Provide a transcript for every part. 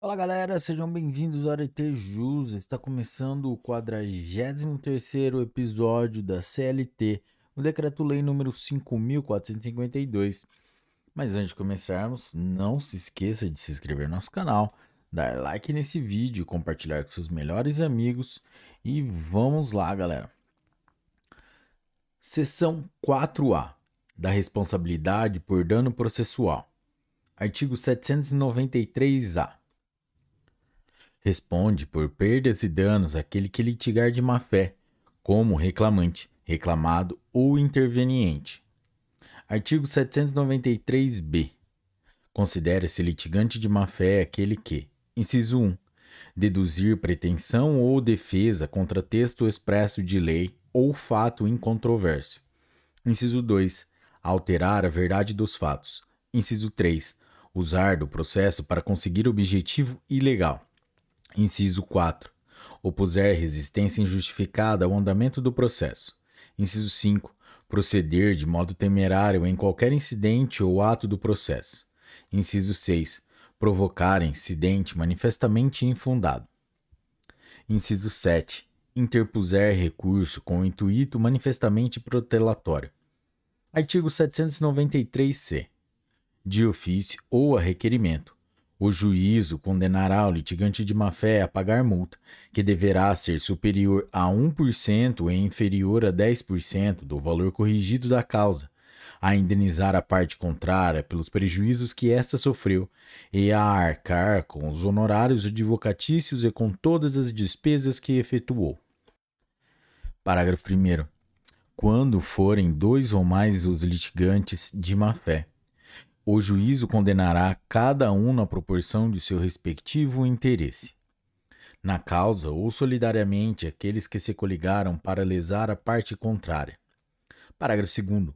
Fala galera, sejam bem-vindos ao RT Jus. Está começando o 43º episódio da CLT, o decreto-lei número 5452. Mas antes de começarmos, não se esqueça de se inscrever no nosso canal, dar like nesse vídeo, compartilhar com seus melhores amigos e vamos lá, galera. Seção 4A da responsabilidade por dano processual. Artigo 793-A responde por perdas e danos aquele que litigar de má fé, como reclamante, reclamado ou interveniente. Artigo 793b. Considera-se litigante de má fé aquele que, inciso 1, deduzir pretensão ou defesa contra texto expresso de lei ou fato incontroverso. Inciso 2, alterar a verdade dos fatos. Inciso 3, usar do processo para conseguir objetivo ilegal. Inciso 4. Opuser resistência injustificada ao andamento do processo. Inciso 5. Proceder de modo temerário em qualquer incidente ou ato do processo. Inciso 6. Provocar incidente manifestamente infundado. Inciso 7. Interpuser recurso com intuito manifestamente protelatório. Artigo 793-C. De ofício ou a requerimento, o juízo condenará o litigante de má-fé a pagar multa, que deverá ser superior a 1% e inferior a 10% do valor corrigido da causa, a indenizar a parte contrária pelos prejuízos que esta sofreu e a arcar com os honorários advocatícios e com todas as despesas que efetuou. Parágrafo 1. Quando forem dois ou mais os litigantes de má-fé, o juízo condenará cada um na proporção de seu respectivo interesse. Na causa ou solidariamente aqueles que se coligaram para lesar a parte contrária. Parágrafo 2.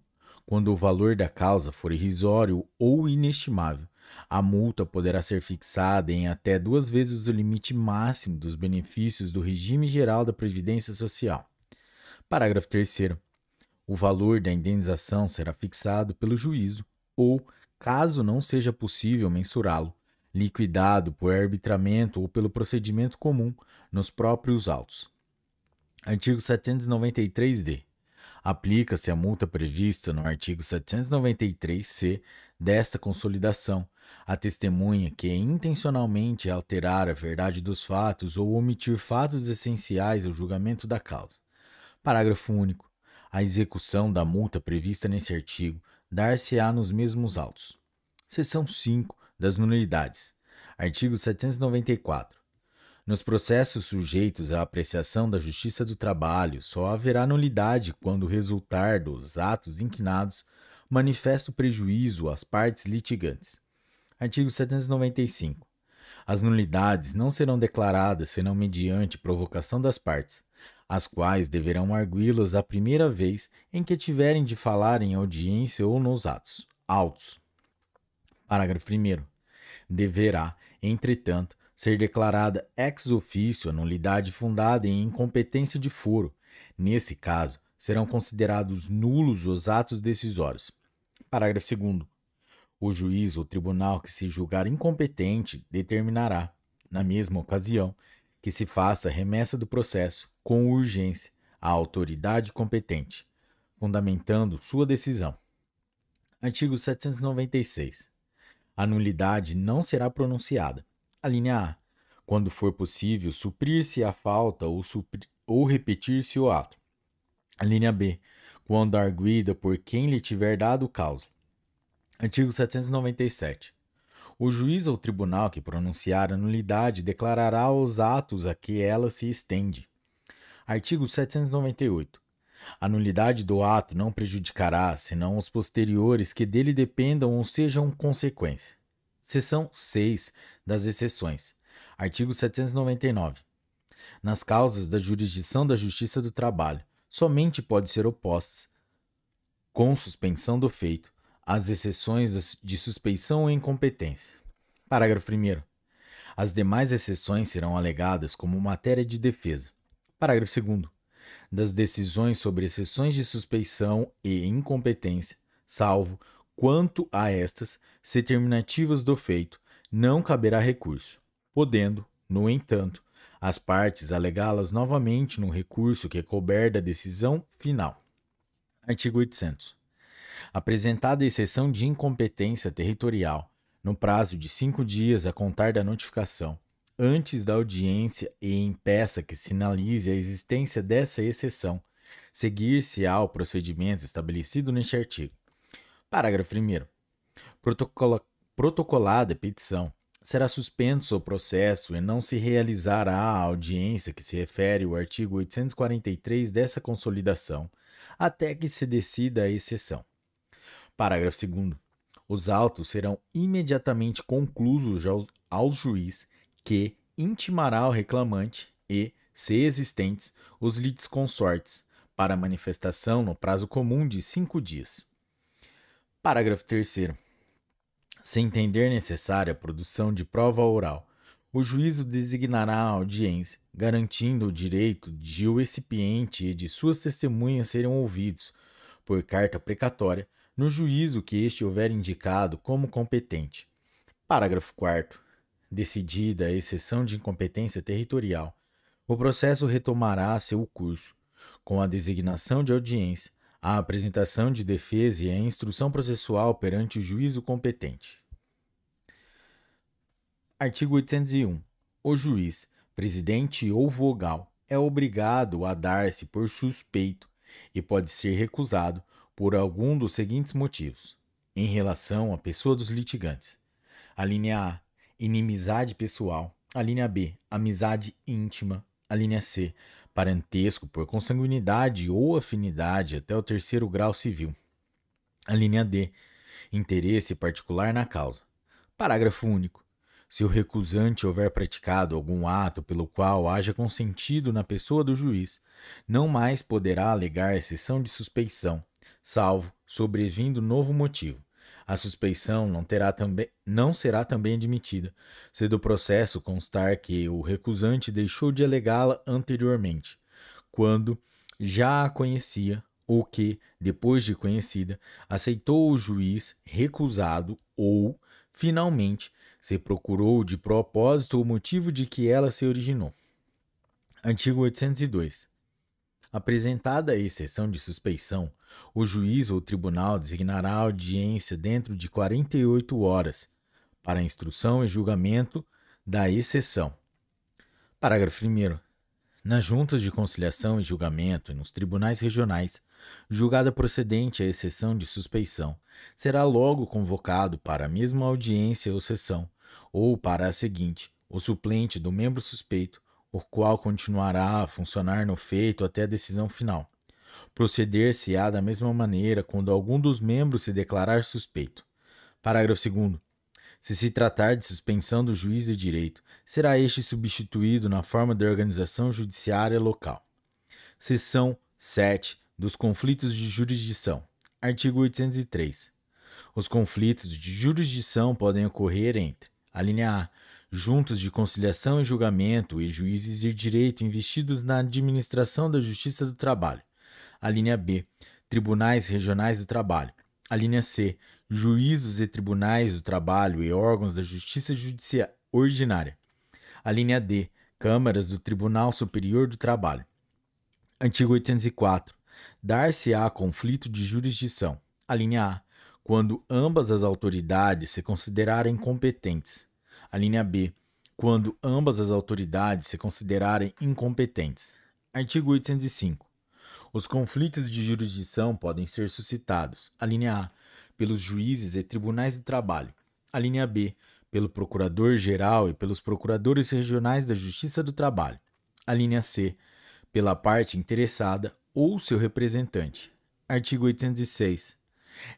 Quando o valor da causa for irrisório ou inestimável, a multa poderá ser fixada em até duas vezes o limite máximo dos benefícios do regime geral da Previdência Social. Parágrafo 3. O valor da indenização será fixado pelo juízo ou caso não seja possível mensurá-lo, liquidado por arbitramento ou pelo procedimento comum nos próprios autos. Artigo 793-D. Aplica-se a multa prevista no artigo 793-C desta consolidação a testemunha que é intencionalmente alterar a verdade dos fatos ou omitir fatos essenciais ao julgamento da causa. Parágrafo único. A execução da multa prevista nesse artigo dar-se-á nos mesmos autos. Seção 5 das nulidades. Artigo 794. Nos processos sujeitos à apreciação da Justiça do Trabalho, só haverá nulidade quando resultar dos atos inquinados manifesto prejuízo às partes litigantes. Artigo 795. As nulidades não serão declaradas senão mediante provocação das partes as quais deverão arguí-las a primeira vez em que tiverem de falar em audiência ou nos atos. Autos. Parágrafo 1. Deverá, entretanto, ser declarada ex ofício a nulidade fundada em incompetência de foro. Nesse caso, serão considerados nulos os atos decisórios. Parágrafo 2. O juiz ou tribunal que se julgar incompetente determinará, na mesma ocasião, que se faça remessa do processo com urgência à autoridade competente, fundamentando sua decisão. Artigo 796. A nulidade não será pronunciada. A linha A. Quando for possível suprir-se a falta ou, ou repetir-se o ato. A linha B. Quando arguida por quem lhe tiver dado causa. Artigo 797. O juiz ou tribunal que pronunciar a nulidade declarará os atos a que ela se estende. Artigo 798. A nulidade do ato não prejudicará senão os posteriores que dele dependam ou sejam consequência. Seção 6 das exceções. Artigo 799. Nas causas da jurisdição da Justiça do Trabalho, somente pode ser opostas, com suspensão do feito, as exceções de suspeição ou incompetência. Parágrafo 1. As demais exceções serão alegadas como matéria de defesa. Parágrafo 2. Das decisões sobre exceções de suspeição e incompetência, salvo quanto a estas ser terminativas do feito, não caberá recurso, podendo, no entanto, as partes alegá-las novamente no recurso que é couber da decisão final. Artigo 800 apresentada exceção de incompetência territorial, no prazo de cinco dias a contar da notificação, antes da audiência e em peça que sinalize a existência dessa exceção, seguir-se-á o procedimento estabelecido neste artigo. Parágrafo 1. Protocola, protocolada a petição, será suspenso o processo e não se realizará a audiência que se refere ao artigo 843 dessa consolidação, até que se decida a exceção. Parágrafo 2. Os autos serão imediatamente conclusos ao, juiz, que intimará o reclamante e, se existentes, os litisconsortes, para manifestação no prazo comum de cinco dias. Parágrafo 3. Se entender necessária a produção de prova oral, o juízo designará a audiência, garantindo o direito de o recipiente e de suas testemunhas serem ouvidos, por carta precatória, no juízo que este houver indicado como competente. Parágrafo 4. Decidida a exceção de incompetência territorial, o processo retomará seu curso, com a designação de audiência, a apresentação de defesa e a instrução processual perante o juízo competente. Artigo 801. O juiz, presidente ou vogal, é obrigado a dar-se por suspeito e pode ser recusado por algum dos seguintes motivos. Em relação à pessoa dos litigantes: a linha A, inimizade pessoal, a linha B, amizade íntima, a linha C, parentesco por consanguinidade ou afinidade até o terceiro grau civil, a linha D, interesse particular na causa. Parágrafo único. Se o recusante houver praticado algum ato pelo qual haja consentido na pessoa do juiz, não mais poderá alegar exceção de suspeição, salvo sobrevindo novo motivo. A suspeição não, terá também, não será também admitida, se do processo constar que o recusante deixou de alegá-la anteriormente, quando já a conhecia ou que, depois de conhecida, aceitou o juiz recusado ou, finalmente, se procurou de propósito o motivo de que ela se originou. Artigo 802. Apresentada a exceção de suspeição, o juiz ou tribunal designará audiência dentro de 48 horas para instrução e julgamento da exceção. Parágrafo 1. Nas juntas de conciliação e julgamento e nos tribunais regionais, julgada procedente a exceção de suspeição, será logo convocado para a mesma audiência ou sessão, ou para a seguinte, o suplente do membro suspeito, o qual continuará a funcionar no feito até a decisão final proceder-se-á da mesma maneira quando algum dos membros se declarar suspeito. Parágrafo 2. Se se tratar de suspensão do juiz de direito, será este substituído na forma da organização judiciária local. Seção 7 dos conflitos de jurisdição. Artigo 803. Os conflitos de jurisdição podem ocorrer entre: a linha A, juntos de conciliação e julgamento e juízes de direito investidos na administração da justiça do trabalho. A linha B, tribunais regionais do trabalho. A linha C, juízos e tribunais do trabalho e órgãos da justiça judiciária ordinária. A linha D, câmaras do Tribunal Superior do Trabalho. Artigo 804. Dar-se-á conflito de jurisdição. A linha A, quando ambas as autoridades se considerarem competentes. A linha B, quando ambas as autoridades se considerarem incompetentes. Artigo 805. Os conflitos de jurisdição podem ser suscitados, a linha A, pelos juízes e tribunais do trabalho, a linha B, pelo procurador-geral e pelos procuradores regionais da Justiça do Trabalho, a linha C, pela parte interessada ou seu representante. Artigo 806.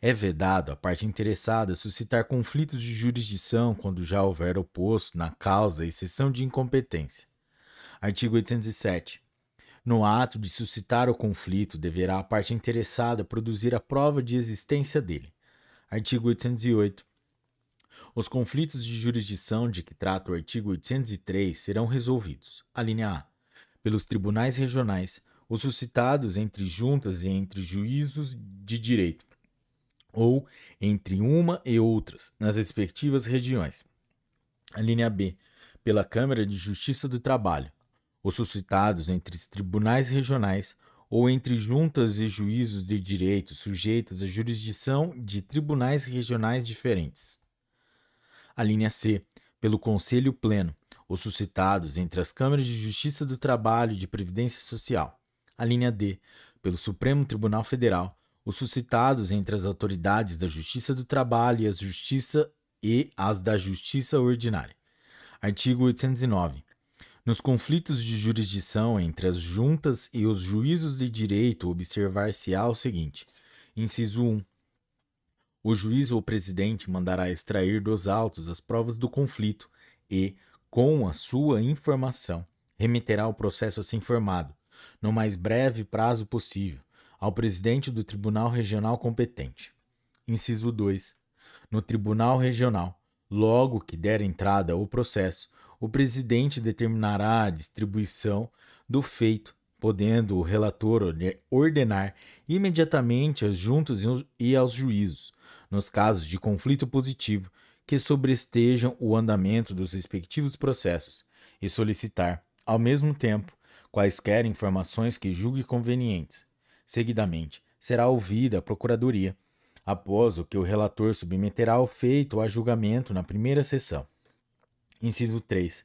É vedado à parte interessada suscitar conflitos de jurisdição quando já houver oposto na causa exceção de incompetência. Artigo 807. No ato de suscitar o conflito, deverá a parte interessada produzir a prova de existência dele. Artigo 808. Os conflitos de jurisdição de que trata o artigo 803 serão resolvidos, alínea linha A, pelos tribunais regionais, os suscitados entre juntas e entre juízos de direito, ou entre uma e outras, nas respectivas regiões. Alínea linha B, pela Câmara de Justiça do Trabalho, ou suscitados entre tribunais regionais ou entre juntas e juízos de direito sujeitos à jurisdição de tribunais regionais diferentes. A linha C, pelo Conselho Pleno, ou suscitados entre as câmaras de Justiça do Trabalho e de Previdência Social. A linha D, pelo Supremo Tribunal Federal, os suscitados entre as autoridades da Justiça do Trabalho e as Justiça e as da Justiça Ordinária. Artigo 809. Nos conflitos de jurisdição entre as juntas e os juízos de direito, observar-se-á o seguinte: inciso 1. O juiz ou presidente mandará extrair dos autos as provas do conflito e, com a sua informação, remeterá o processo assim formado, no mais breve prazo possível, ao presidente do tribunal regional competente. Inciso 2. No tribunal regional, logo que der entrada o processo, o presidente determinará a distribuição do feito, podendo o relator ordenar imediatamente às juntas e aos juízos, nos casos de conflito positivo, que sobrestejam o andamento dos respectivos processos e solicitar, ao mesmo tempo, quaisquer informações que julgue convenientes. Seguidamente, será ouvida a Procuradoria, após o que o relator submeterá ao feito a julgamento na primeira sessão. Inciso 3.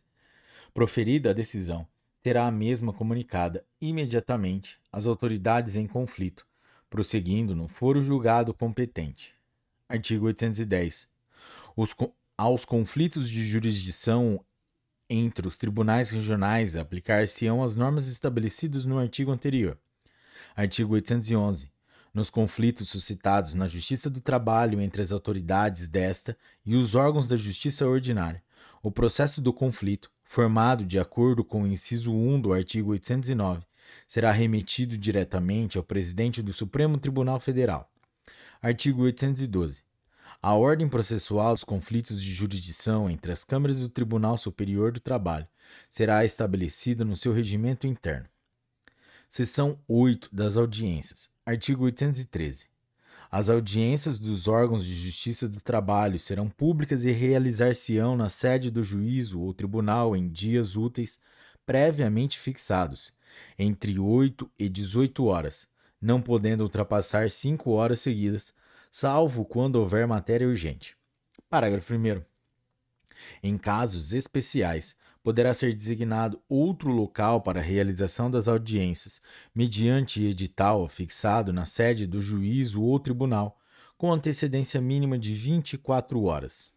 Proferida a decisão, será a mesma comunicada imediatamente às autoridades em conflito, prosseguindo no foro julgado competente. Artigo 810. Os, aos conflitos de jurisdição entre os tribunais regionais aplicar-se-ão as normas estabelecidas no artigo anterior. Artigo 811. Nos conflitos suscitados na Justiça do Trabalho entre as autoridades desta e os órgãos da Justiça Ordinária, o processo do conflito, formado de acordo com o inciso 1 do artigo 809, será remetido diretamente ao presidente do Supremo Tribunal Federal. Artigo 812. A ordem processual dos conflitos de jurisdição entre as câmaras do Tribunal Superior do Trabalho será estabelecida no seu regimento interno. Seção 8 das audiências. Artigo 813. As audiências dos órgãos de justiça do trabalho serão públicas e realizar-se-ão na sede do juízo ou tribunal em dias úteis previamente fixados, entre 8 e 18 horas, não podendo ultrapassar 5 horas seguidas, salvo quando houver matéria urgente. Parágrafo 1. Em casos especiais, poderá ser designado outro local para a realização das audiências, mediante edital fixado na sede do juízo ou tribunal, com antecedência mínima de 24 horas.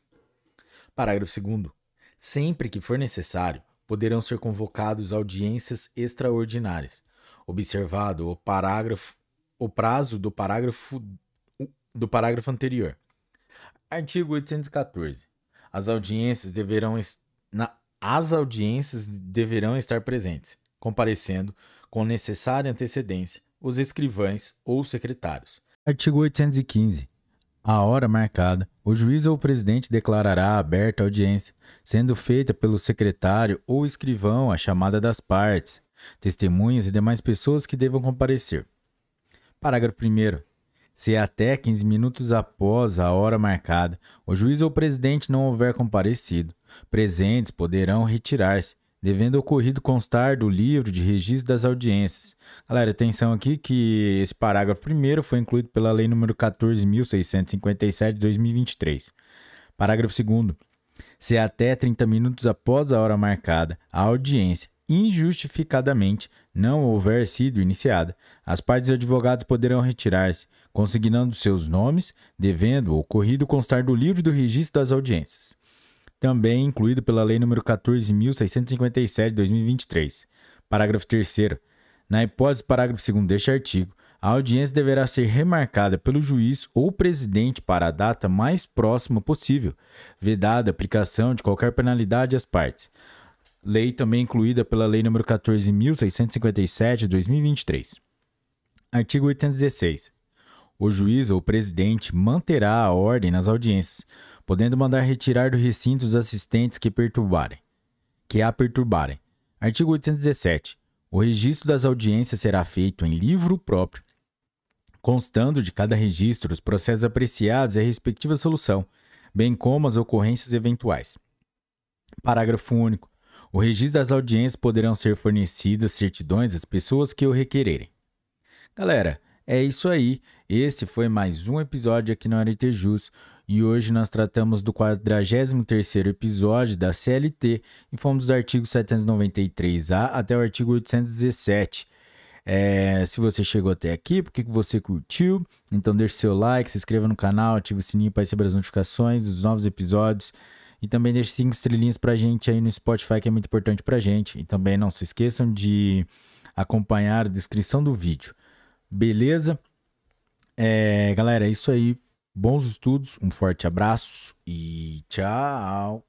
Parágrafo 2. Sempre que for necessário, poderão ser convocados audiências extraordinárias, observado o, parágrafo, o prazo do parágrafo, do parágrafo anterior. Artigo 814. As audiências deverão na as audiências deverão estar presentes, comparecendo com necessária antecedência os escrivães ou secretários. Artigo 815. A hora marcada, o juiz ou o presidente declarará aberta a audiência, sendo feita pelo secretário ou escrivão a chamada das partes, testemunhas e demais pessoas que devam comparecer. Parágrafo 1. Se até 15 minutos após a hora marcada o juiz ou o presidente não houver comparecido, presentes poderão retirar-se, devendo o ocorrido constar do livro de registro das audiências. Galera, atenção aqui que esse parágrafo primeiro foi incluído pela Lei nº 14.657 de 2023. Parágrafo 2 Se até 30 minutos após a hora marcada, a audiência injustificadamente não houver sido iniciada, as partes e advogados poderão retirar-se, consignando seus nomes, devendo o ocorrido constar do livro do registro das audiências também incluído pela Lei nº 14.657 de 2023. Parágrafo 3 Na hipótese do parágrafo 2 deste artigo, a audiência deverá ser remarcada pelo juiz ou presidente para a data mais próxima possível, vedada a aplicação de qualquer penalidade às partes. Lei também incluída pela Lei nº 14.657 de 2023. Artigo 816. O juiz ou presidente manterá a ordem nas audiências, podendo mandar retirar do recinto os assistentes que perturbarem, que a perturbarem. Artigo 817. O registro das audiências será feito em livro próprio, constando de cada registro os processos apreciados e a respectiva solução, bem como as ocorrências eventuais. Parágrafo único. O registro das audiências poderão ser fornecidas certidões às pessoas que o requererem. Galera, é isso aí. Esse foi mais um episódio aqui no RT Jus e hoje nós tratamos do 43º episódio da CLT e fomos dos artigos 793A até o artigo 817. É, se você chegou até aqui, por que você curtiu? Então deixe seu like, se inscreva no canal, ative o sininho para receber as notificações dos novos episódios e também deixe cinco estrelinhas para a gente aí no Spotify que é muito importante para a gente. E também não se esqueçam de acompanhar a descrição do vídeo. Beleza? É, galera, é isso aí bons estudos, um forte abraço e tchau!